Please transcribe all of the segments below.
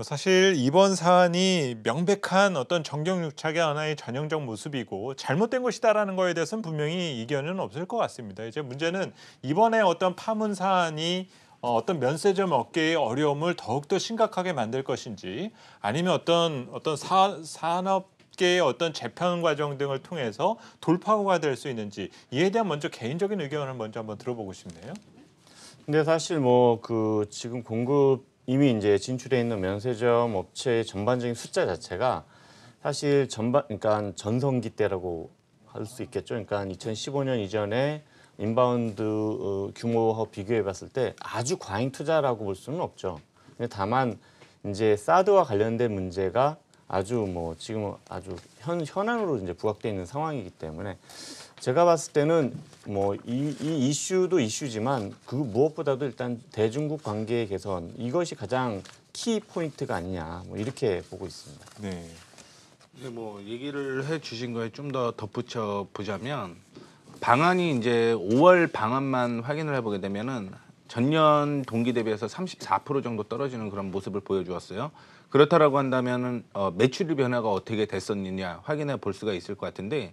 뭐 사실 이번 사안이 명백한 어떤 정경유착의 하나의 전형적 모습이고 잘못된 것이다라는 거에 대해서는 분명히 이견은 없을 것 같습니다. 이제 문제는 이번에 어떤 파문 사안이 어, 어떤 면세점 업계의 어려움을 더욱더 심각하게 만들 것인지 아니면 어떤 어떤 사, 산업 어떤 재편 과정 등을 통해서 돌파구가 될 수 있는지 이에 대한 먼저 개인적인 의견을 먼저 한번 들어보고 싶네요. 근데 사실 뭐 그 지금 공급 이미 이제 진출해 있는 면세점 업체의 전반적인 숫자 자체가 사실 전반 그러니까 전성기 때라고 할 수 있겠죠. 그러니까 2015년 이전에 인바운드 어, 규모와 비교해 봤을 때 아주 과잉 투자라고 볼 수는 없죠. 다만 이제 사드와 관련된 문제가 아주 뭐 지금 아주 현 현안으로 이제 부각돼 있는 상황이기 때문에 제가 봤을 때는 뭐이 이 이슈도 이슈지만 그 무엇보다도 일단 대중국 관계 개선 이것이 가장 키 포인트가 아니냐 뭐 이렇게 보고 있습니다. 네. 이제 뭐 얘기를 해 주신 거에 좀 더 덧붙여 보자면 방안이 이제 5월 방안만 확인을 해보게 되면은 전년 동기 대비해서 34% 정도 떨어지는 그런 모습을 보여주었어요. 그렇다라고 한다면은 어, 매출의 변화가 어떻게 됐었느냐 확인해 볼 수가 있을 것 같은데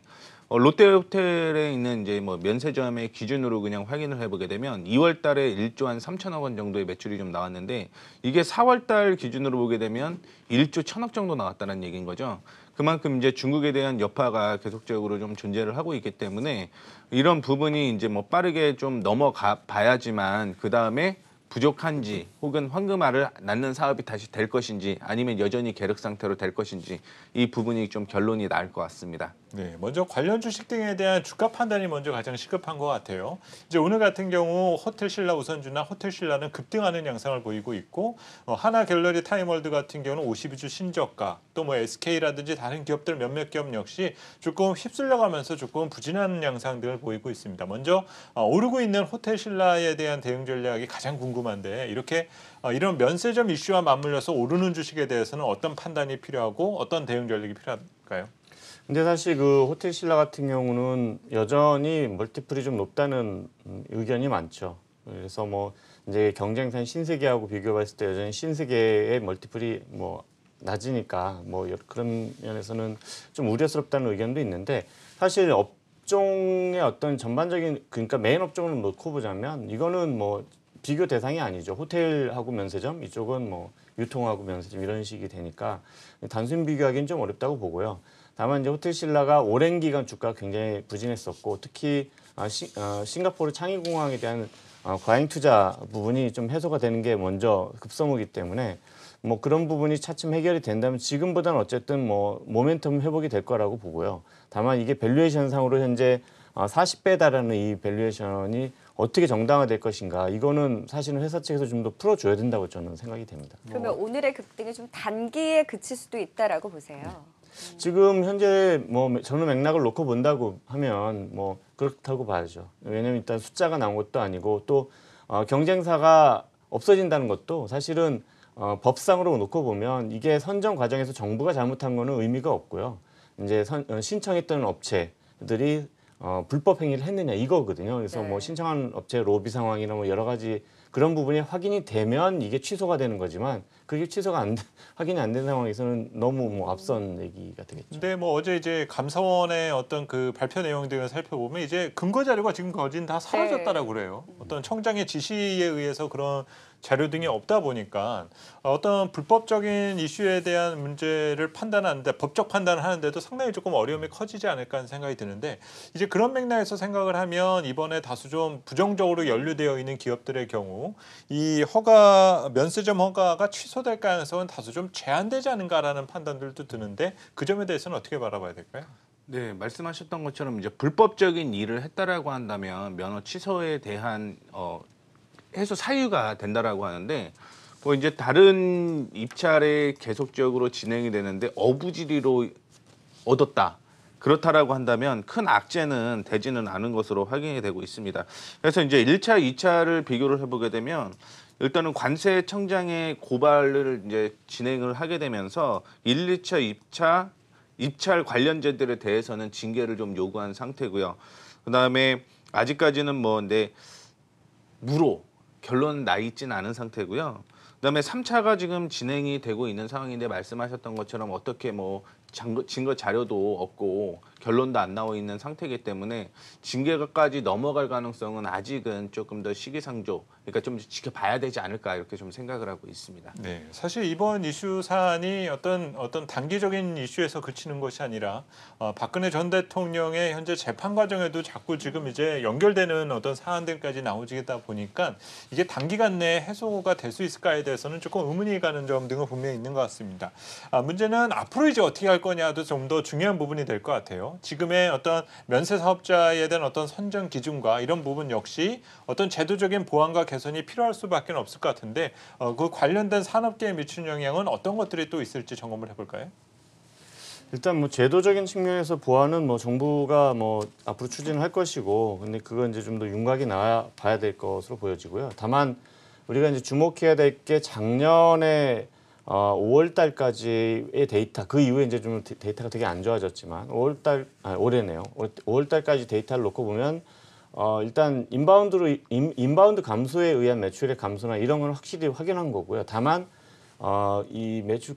어, 롯데호텔에 있는 이제 뭐 면세점의 기준으로 그냥 확인을 해보게 되면 2월달에 1조 한 3천억 원 정도의 매출이 좀 나왔는데 이게 4월달 기준으로 보게 되면 1조 1천억 정도 나왔다는 얘기인 거죠. 그만큼 이제 중국에 대한 여파가 계속적으로 좀 존재를 하고 있기 때문에 이런 부분이 이제 뭐 빠르게 좀 넘어가 봐야지만 그 다음에 부족한지 혹은 황금알을 낳는 사업이 다시 될 것인지 아니면 여전히 계륵 상태로 될 것인지 이 부분이 좀 결론이 날 것 같습니다. 네, 먼저 관련 주식 등에 대한 주가 판단이 먼저 가장 시급한 것 같아요. 이제 오늘 같은 경우 호텔신라 우선주나 호텔신라는 급등하는 양상을 보이고 있고 어, 하나갤러리 타임월드 같은 경우는 52주 신저가 또뭐 SK라든지 다른 기업들 몇몇 기업 역시 조금 휩쓸려가면서 조금 부진한 양상들을 보이고 있습니다. 먼저 어, 오르고 있는 호텔 신라에 대한 대응 전략이 가장 궁금한데 이렇게 어, 이런 면세점 이슈와 맞물려서 오르는 주식에 대해서는 어떤 판단이 필요하고 어떤 대응 전략이 필요할까요? 근데 사실 그 호텔 신라 같은 경우는 여전히 멀티플이 좀 높다는 음, 의견이 많죠. 그래서 뭐 이제 경쟁산 신세계하고 비교했을때 여전히 신세계의 멀티플이 뭐 낮으니까 뭐 그런 면에서는 좀 우려스럽다는 의견도 있는데 사실 업종의 어떤 전반적인 그러니까 메인 업종을 놓고 보자면 이거는 뭐 비교 대상이 아니죠. 호텔하고 면세점 이쪽은 뭐 유통하고 면세점 이런 식이 되니까 단순 비교하기는 좀 어렵다고 보고요. 다만 이제 호텔 신라가 오랜 기간 주가 굉장히 부진했었고 특히 아, 어, 싱가포르 창의공항에 대한 어, 과잉 투자 부분이 좀 해소가 되는 게 먼저 급선무기 때문에 뭐 그런 부분이 차츰 해결이 된다면 지금보다는 어쨌든 뭐 모멘텀 회복이 될 거라고 보고요. 다만 이게 밸류에이션 상으로 현재 40배다라는 아, 이 밸류에이션이 어떻게 정당화될 것인가 이거는 사실은 회사 측에서 좀 더 풀어줘야 된다고 저는 생각이 됩니다. 그러면 뭐. 오늘의 급등이 좀 단기에 그칠 수도 있다라고 보세요. 음. 지금 현재 뭐 저는 맥락을 놓고 본다고 하면 뭐 그렇다고 봐야죠. 왜냐면 하 일단 숫자가 나온 것도 아니고 또 어, 경쟁사가 없어진다는 것도 사실은 어, 법상으로 놓고 보면 이게 선정 과정에서 정부가 잘못한 거는 의미가 없고요. 이제 선, 어, 신청했던 업체들이 어, 불법 행위를 했느냐 이거거든요. 그래서 뭐 네. 뭐 신청한 업체 로비 상황이나 뭐 여러 가지 그런 부분이 확인이 되면 이게 취소가 되는 거지만 그게 취소가 안 확인이 안 된 상황에서는 너무 뭐 앞선 얘기가 되겠죠. 근데 뭐 어제 이제 감사원의 어떤 그 발표 내용 등을 살펴보면 이제 근거 자료가 지금 거진 다 사라졌다라고 네. 그래요. 어떤 청장의 지시에 의해서 그런 자료 등이 없다 보니까 어, 어떤 불법적인 이슈에 대한 문제를 판단하는데 법적 판단을 하는데도 상당히 조금 어려움이 커지지 않을까 하는 생각이 드는데 이제 그런 맥락에서 생각을 하면 이번에 다수 좀 부정적으로 연루되어 있는 기업들의 경우 이 허가 면세점 허가가 취소될 가능성은 다소 좀 제한되지 않은가라는 판단들도 드는데 그 점에 대해서는 어떻게 바라봐야 될까요? 네, 말씀하셨던 것처럼 이제 불법적인 일을 했다라고 한다면 면허 취소에 대한 어, 해서 사유가 된다라고 하는데 뭐 이제 다른 입찰에 계속적으로 진행이 되는데 어부지리로 얻었다. 그렇다라고 한다면 큰 악재는 되지는 않은 것으로 확인이 되고 있습니다. 그래서 이제 1차, 2차를 비교를 해보게 되면 일단은 관세청장의 고발을 이제 진행을 하게 되면서 1, 2차, 입차, 입찰 관련자들에 대해서는 징계를 좀 요구한 상태고요. 그 다음에 아직까지는 뭐 근데 무로 결론 나 있진 않은 상태고요. 그다음에 3차가 지금 진행이 되고 있는 상황인데 말씀하셨던 것처럼 어떻게 뭐 증거 자료도 없고 결론도 안 나와 있는 상태이기 때문에 징계까지 넘어갈 가능성은 아직은 조금 더 시기상조, 그러니까 좀 지켜봐야 되지 않을까 이렇게 좀 생각을 하고 있습니다. 네, 사실 이번 이슈 사안이 어떤 어떤 단기적인 이슈에서 그치는 것이 아니라 어, 박근혜 전 대통령의 현재 재판 과정에도 자꾸 지금 이제 연결되는 어떤 사안들까지 나오지다 겠 보니까 이게 단기간 내에 해소가 될 수 있을까에 대해서는 조금 의문이 가는 점 등은 분명히 있는 것 같습니다. 아, 문제는 앞으로 이제 어떻게 할 것. 거냐도 좀 더 중요한 부분이 될 것 같아요. 지금의 어떤 면세 사업자에 대한 어떤 선정 기준과 이런 부분 역시 어떤 제도적인 보완과 개선이 필요할 수밖에 없을 것 같은데 어, 그 관련된 산업계에 미치는 영향은 어떤 것들이 또 있을지 점검을 해볼까요? 일단 뭐 제도적인 측면에서 보완은 뭐 정부가 뭐 앞으로 추진할 것이고 근데 그건 이제 좀 더 윤곽이 나와봐야 될 것으로 보여지고요. 다만 우리가 이제 주목해야 될 게 작년에 어, 5월 달까지의 데이터 그 이후에 이제 좀 데이터가 되게 안 좋아졌지만 5월 달 아, 올해네요. 5월 달까지 데이터를 놓고 보면 어, 일단 인바운드로 인, 인바운드 감소에 의한 매출의 감소나 이런 건 확실히 확인한 거고요. 다만 어, 이 매출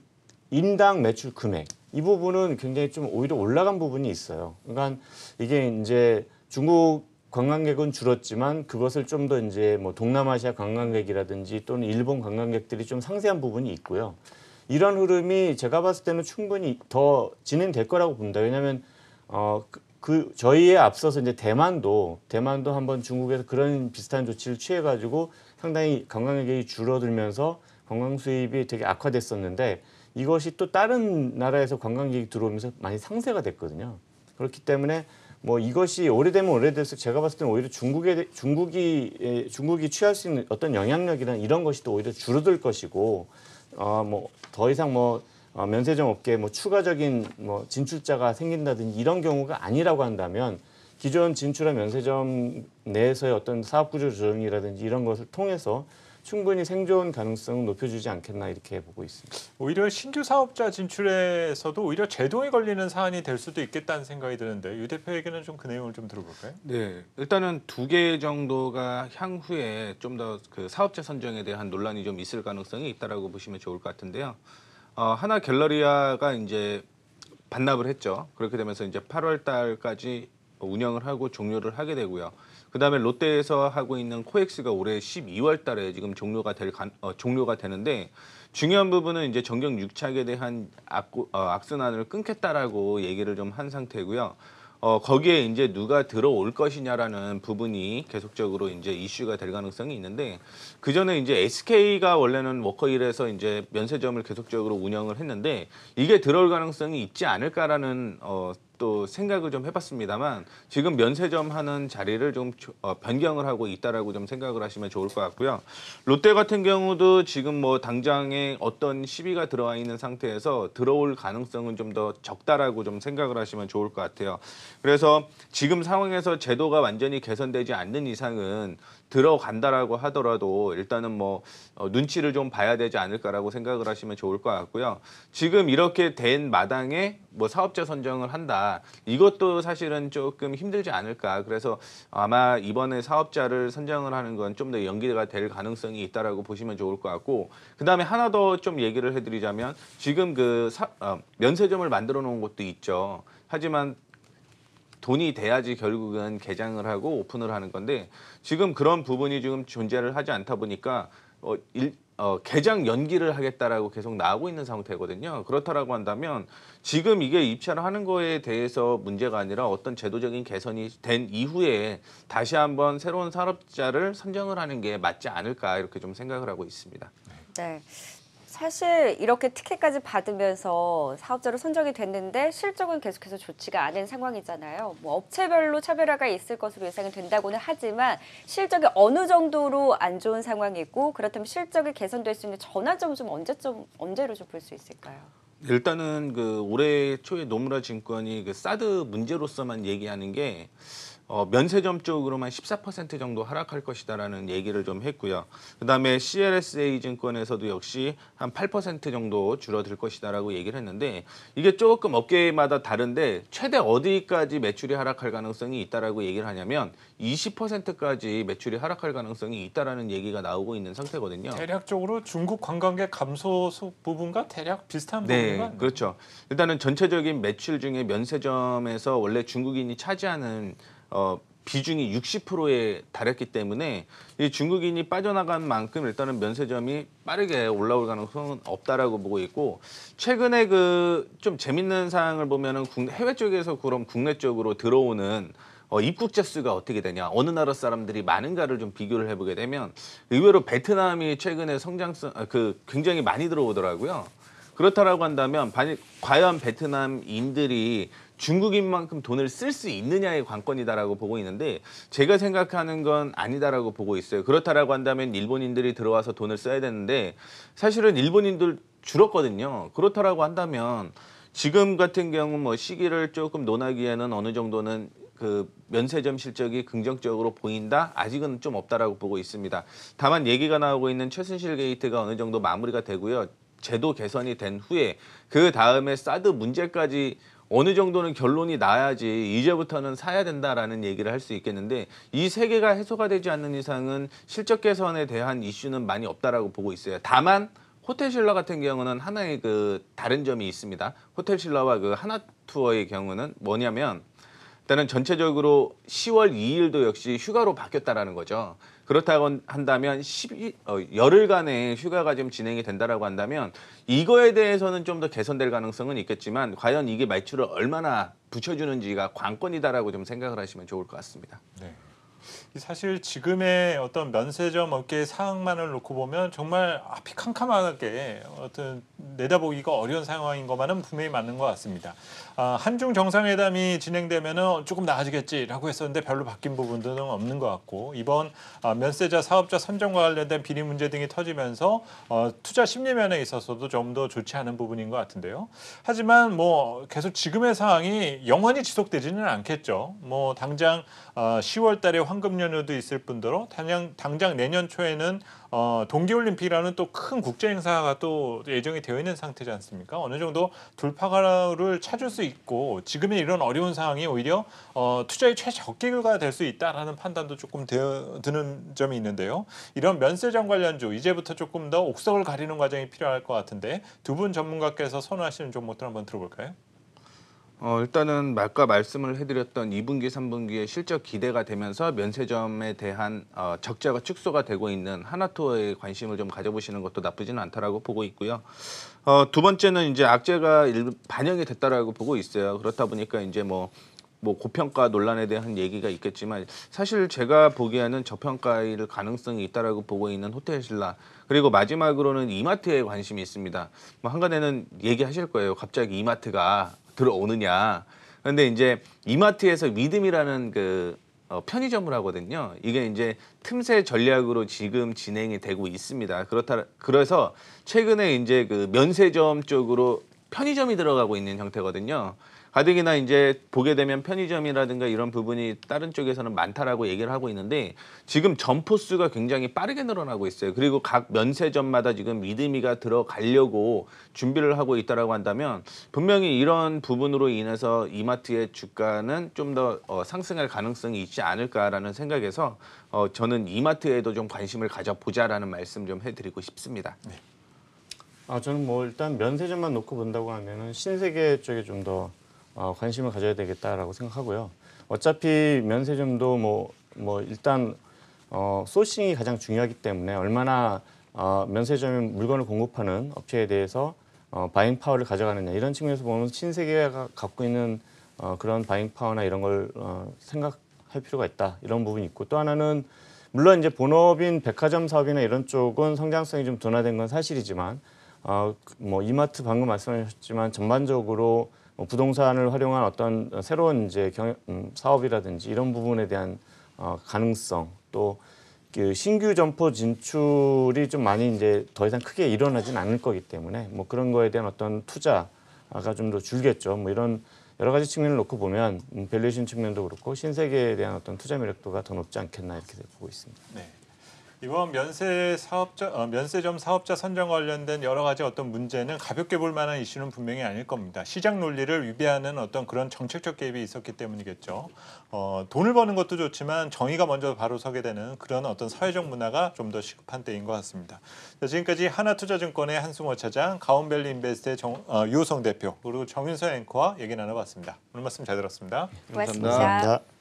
인당 매출 금액 이 부분은 굉장히 좀 오히려 올라간 부분이 있어요. 그러니까 이게 이제 중국 관광객은 줄었지만 그것을 좀 더 이제 뭐 동남아시아 관광객이라든지 또는 일본 관광객들이 좀 상세한 부분이 있고요. 이런 흐름이 제가 봤을 때는 충분히 더 진행될 거라고 본다 왜냐하면 어, 그, 그 저희에 앞서서 이제 대만도 대만도 한번 중국에서 그런 비슷한 조치를 취해가지고 상당히 관광객이 줄어들면서 관광 수입이 되게 악화됐었는데 이것이 또 다른 나라에서 관광객이 들어오면서 많이 상쇄가 됐거든요. 그렇기 때문에 뭐 이것이 오래되면 오래될수록 제가 봤을 때는 오히려 중국에 중국이 중국이 취할 수 있는 어떤 영향력이나 이런 것이 또 오히려 줄어들 것이고 어뭐 더 이상 뭐 어, 면세점 업계에 뭐 추가적인 뭐 진출자가 생긴다든지 이런 경우가 아니라고 한다면 기존 진출한 면세점 내에서의 어떤 사업 구조 조정이라든지 이런 것을 통해서 충분히 생존 가능성 높여주지 않겠나 이렇게 보고 있습니다. 오히려 신규 사업자 진출에서도 오히려 제동이 걸리는 사안이 될 수도 있겠다는 생각이 드는데 유 대표에게는 좀 그 내용을 좀 들어볼까요? 네, 일단은 두 개 정도가 향후에 좀 더 그 사업자 선정에 대한 논란이 좀 있을 가능성이 있다라고 보시면 좋을 것 같은데요. 어, 하나 갤러리아가 이제 반납을 했죠. 그렇게 되면서 이제 8월 달까지 운영을 하고 종료를 하게 되고요. 그다음에 롯데에서 하고 있는 코엑스가 올해 12월 달에 지금 종료가 될 어, 종료가 되는데 중요한 부분은 이제 전경 6착에 대한 악, 어, 악순환을 끊겠다라고 얘기를 좀 한 상태고요. 어, 거기에 이제 누가 들어올 것이냐라는 부분이 계속적으로 이제 이슈가 될 가능성이 있는데 그 전에 이제 SK가 원래는 워커힐에서 이제 면세점을 계속적으로 운영을 했는데 이게 들어올 가능성이 있지 않을까라는 어, 또 생각을 좀 해봤습니다만 지금 면세점 하는 자리를 좀 어, 변경을 하고 있다라고 좀 생각을 하시면 좋을 것 같고요. 롯데 같은 경우도 지금 뭐 당장에 어떤 시비가 들어와 있는 상태에서 들어올 가능성은 좀 더 적다라고 좀 생각을 하시면 좋을 것 같아요. 그래서 지금 상황에서 제도가 완전히 개선되지 않는 이상은 들어간다라고 하더라도 일단은 뭐 어, 눈치를 좀 봐야 되지 않을까라고 생각을 하시면 좋을 것 같고요. 지금 이렇게 된 마당에 뭐 사업자 선정을 한다. 이것도 사실은 조금 힘들지 않을까. 그래서 아마 이번에 사업자를 선정을 하는 건 좀 더 연기가 될 가능성이 있다라고 보시면 좋을 것 같고 그다음에 하나 더 좀 얘기를 해드리자면 지금 그 사, 어, 면세점을 만들어 놓은 것도 있죠. 하지만 돈이 돼야지 결국은 개장을 하고 오픈을 하는 건데 지금 그런 부분이 지금 존재를 하지 않다 보니까 어, 일, 어, 개장 연기를 하겠다라고 계속 나오고 있는 상태거든요. 그렇다라고 한다면 지금 이게 입찰을 하는 거에 대해서 문제가 아니라 어떤 제도적인 개선이 된 이후에 다시 한번 새로운 산업자를 선정을 하는 게 맞지 않을까 이렇게 좀 생각을 하고 있습니다. 네. 사실 이렇게 티켓까지 받으면서 사업자로 선정이 됐는데 실적은 계속해서 좋지가 않은 상황이잖아요. 뭐 업체별로 차별화가 있을 것으로 예상이 된다고는 하지만 실적이 어느 정도로 안 좋은 상황이고 그렇다면 실적이 개선될 수 있는 전환점은 좀 언제쯤 언제로 좀 볼 수 있을까요? 일단은 그 올해 초에 노무라 증권이 그 사드 문제로서만 얘기하는 게 어, 면세점 쪽으로만 14% 정도 하락할 것이다라는 얘기를 좀 했고요. 그다음에 CLSA 증권에서도 역시 한 8% 정도 줄어들 것이다라고 얘기를 했는데 이게 조금 업계마다 다른데 최대 어디까지 매출이 하락할 가능성이 있다라고 얘기를 하냐면 20%까지 매출이 하락할 가능성이 있다라는 얘기가 나오고 있는 상태거든요. 대략적으로 중국 관광객 감소 부분과 대략 비슷한 네, 부분인가? 그렇죠. 일단은 전체적인 매출 중에 면세점에서 원래 중국인이 차지하는 어, 비중이 60%에 달했기 때문에 이 중국인이 빠져나간 만큼 일단은 면세점이 빠르게 올라올 가능성은 없다라고 보고 있고 최근에 그 좀 재밌는 사항을 보면은 국내, 해외 쪽에서 그럼 국내 쪽으로 들어오는 어, 입국자 수가 어떻게 되냐 어느 나라 사람들이 많은가를 좀 비교를 해보게 되면 의외로 베트남이 최근에 성장성 아, 그 굉장히 많이 들어오더라고요. 그렇다라고 한다면 반, 과연 베트남인들이 중국인만큼 돈을 쓸 수 있느냐의 관건이다라고 보고 있는데 제가 생각하는 건 아니다라고 보고 있어요. 그렇다라고 한다면 일본인들이 들어와서 돈을 써야 되는데 사실은 일본인들 줄었거든요. 그렇다라고 한다면 지금 같은 경우 뭐 시기를 조금 논하기에는 어느 정도는 그 면세점 실적이 긍정적으로 보인다? 아직은 좀 없다라고 보고 있습니다. 다만 얘기가 나오고 있는 최순실 게이트가 어느 정도 마무리가 되고요. 제도 개선이 된 후에 그 다음에 사드 문제까지 어느 정도는 결론이 나야지 이제부터는 사야 된다라는 얘기를 할 수 있겠는데 이 세 개가 해소가 되지 않는 이상은 실적 개선에 대한 이슈는 많이 없다라고 보고 있어요. 다만 호텔 신라 같은 경우는 하나의 그 다른 점이 있습니다. 호텔 신라와 그 하나 투어의 경우는 뭐냐면 일단은 전체적으로 10월 2일도 역시 휴가로 바뀌었다라는 거죠. 그렇다고 한다면 12, 어, 열흘간의 휴가가 좀 진행이 된다라고 한다면 이거에 대해서는 좀 더 개선될 가능성은 있겠지만 과연 이게 말출을 얼마나 붙여주는지가 관건이다라고 좀 생각을 하시면 좋을 것 같습니다. 네. 사실 지금의 어떤 면세점 업계의 상황만을 놓고 보면 정말 앞이 캄캄하게 어떤 내다보기가 어려운 상황인 것만은 분명히 맞는 것 같습니다. 아, 한중 정상회담이 진행되면 조금 나아지겠지라고 했었는데 별로 바뀐 부분들은 없는 것 같고 이번 아, 면세자 사업자 선정과 관련된 비리 문제 등이 터지면서 어, 투자 심리면에 있어서도 좀 더 좋지 않은 부분인 것 같은데요. 하지만 뭐 계속 지금의 상황이 영원히 지속되지는 않겠죠. 뭐 당장 어, 10월달에 황금 연휴도 있을 뿐더러 당장, 당장 내년 초에는 어, 동계올림픽이라는 또 큰 국제 행사가 또 예정이 되어 있는 상태지 않습니까? 어느 정도 돌파가를 찾을 수 있고 지금의 이런 어려운 상황이 오히려 어, 투자의 최적기가 될 수 있다라는 판단도 조금 되어, 드는 점이 있는데요. 이런 면세점 관련주 이제부터 조금 더 옥석을 가리는 과정이 필요할 것 같은데 두 분 전문가께서 선호하시는 종목들 한번 들어볼까요? 어, 일단은 말까 말씀을 해드렸던 2분기, 3분기에 실적 기대가 되면서 면세점에 대한 어, 적자가 축소가 되고 있는 하나투어에 관심을 좀 가져보시는 것도 나쁘지는 않다라고 보고 있고요. 어, 두 번째는 이제 악재가 일, 반영이 됐다라고 보고 있어요. 그렇다 보니까 이제 뭐뭐 고평가 논란에 대한 얘기가 있겠지만 사실 제가 보기에는 저평가일 가능성이 있다라고 보고 있는 호텔 신라 그리고 마지막으로는 이마트에 관심이 있습니다. 뭐 한간에는 얘기하실 거예요. 갑자기 이마트가 들어오느냐. 그런데 이제 이마트에서 믿음이라는 그 어, 편의점을 하거든요. 이게 이제 틈새 전략으로 지금 진행이 되고 있습니다. 그렇다 그래서 최근에 이제 그 면세점 쪽으로 편의점이 들어가고 있는 형태거든요. 가뜩이나 이제 보게 되면 편의점이라든가 이런 부분이 다른 쪽에서는 많다라고 얘기를 하고 있는데 지금 점포 수가 굉장히 빠르게 늘어나고 있어요. 그리고 각 면세점마다 지금 이듬이가 들어가려고 준비를 하고 있다라고 한다면 분명히 이런 부분으로 인해서 이마트의 주가는 좀더 어, 상승할 가능성이 있지 않을까라는 생각에서 어, 저는 이마트에도 좀 관심을 가져보자라는 말씀 좀 해드리고 싶습니다. 네. 아 저는 뭐 일단 면세점만 놓고 본다고 하면은 신세계 쪽에 좀더 어, 관심을 가져야 되겠다라고 생각하고요. 어차피 면세점도 뭐, 뭐 일단 어, 소싱이 가장 중요하기 때문에 얼마나 어, 면세점이 물건을 공급하는 업체에 대해서 어, 바잉 파워를 가져가느냐 이런 측면에서 보면 신세계가 갖고 있는 어, 그런 바잉 파워나 이런 걸 어, 생각할 필요가 있다 이런 부분이 있고 또 하나는 물론 이제 본업인 백화점 사업이나 이런 쪽은 성장성이 좀 둔화된 건 사실이지만 어, 뭐 이마트 방금 말씀하셨지만 전반적으로 뭐 부동산을 활용한 어떤 새로운 이제 경, 음, 사업이라든지 이런 부분에 대한 어, 가능성 또 그 신규 점포 진출이 좀 많이 이제 더 이상 크게 일어나진 않을 거기 때문에 뭐 그런 거에 대한 어떤 투자가 좀 더 줄겠죠. 뭐 이런 여러 가지 측면을 놓고 보면 음, 밸류에이션 측면도 그렇고 신세계에 대한 어떤 투자 매력도가 더 높지 않겠나 이렇게 보고 있습니다. 네. 이번 면세 사업자 어, 면세점 사업자 선정 관련된 여러 가지 어떤 문제는 가볍게 볼 만한 이슈는 분명히 아닐 겁니다. 시장 논리를 위배하는 어떤 그런 정책적 개입이 있었기 때문이겠죠. 어, 돈을 버는 것도 좋지만 정의가 먼저 바로 서게 되는 그런 어떤 사회적 문화가 좀 더 시급한 때인 것 같습니다. 자, 지금까지 하나투자증권의 한승호 차장, 가온밸리 인베스트의 정, 어, 유호성 대표, 그리고 정윤서 앵커와 얘기 나눠봤습니다. 오늘 말씀 잘 들었습니다. 네, 고맙습니다. 감사합니다.